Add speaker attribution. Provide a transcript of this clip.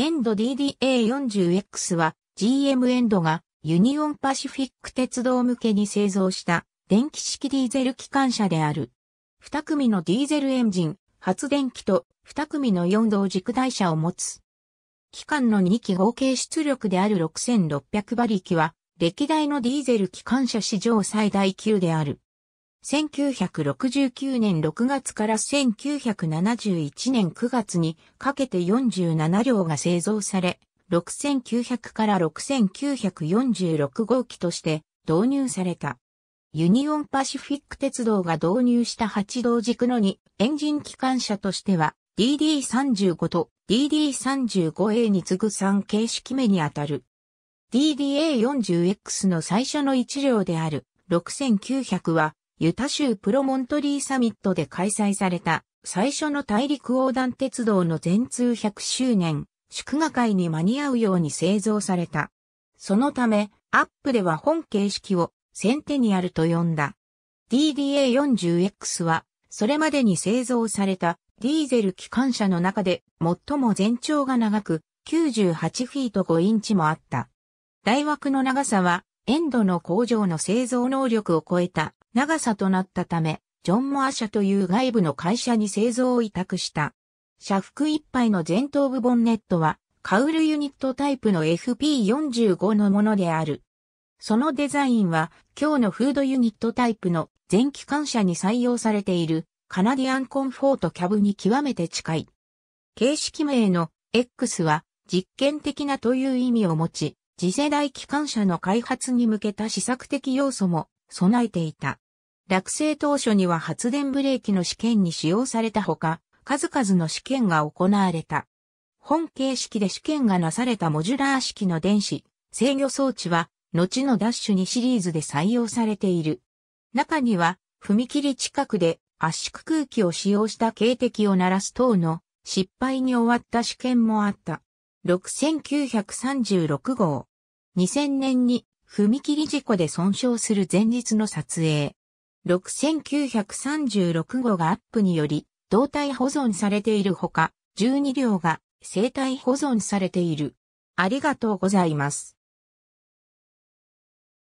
Speaker 1: エンド DDA40X は GM エンドがユニオンパシフィック鉄道向けに製造した電気式ディーゼル機関車である。二組のディーゼルエンジン、発電機と二組の4道軸台車を持つ。機関の2機合計出力である6600馬力は歴代のディーゼル機関車史上最大級である。1969年6月から1971年9月にかけて47両が製造され、6900から6946号機として導入された。ユニオンパシフィック鉄道が導入した8道軸の2エンジン機関車としては DD35 と DD35A に次ぐ3形式目にあたる。DDA40X の最初の1両である6900はユタ州プロモントリーサミットで開催された最初の大陸横断鉄道の全通100周年祝賀会に間に合うように製造された。そのため、アップでは本形式をセンテニアルと呼んだ。DDA40X は、それまでに製造されたディーゼル機関車の中で最も全長が長く98フィート5インチもあった。大枠の長さは、エンドの工場の製造能力を超えた長さとなったため、ジョン・モア社という外部の会社に製造を委託した。社服一杯の前頭部ボンネットは、カウルユニットタイプの FP45 のものである。そのデザインは、今日のフードユニットタイプの全機関車に採用されているカナディアンコンフォートキャブに極めて近い。形式名の X は実験的なという意味を持ち、次世代機関車の開発に向けた試作的要素も備えていた。落成当初には発電ブレーキの試験に使用されたほか、数々の試験が行われた。本形式で試験がなされたモジュラー式の電子、制御装置は、後のダッシュにシリーズで採用されている。中には、踏切近くで圧縮空気を使用した警笛を鳴らす等の失敗に終わった試験もあった。6936号。2000年に踏切事故で損傷する前日の撮影。6936号がアップにより、胴体保存されているほか、12両が生体保存されている。ありがとうございます。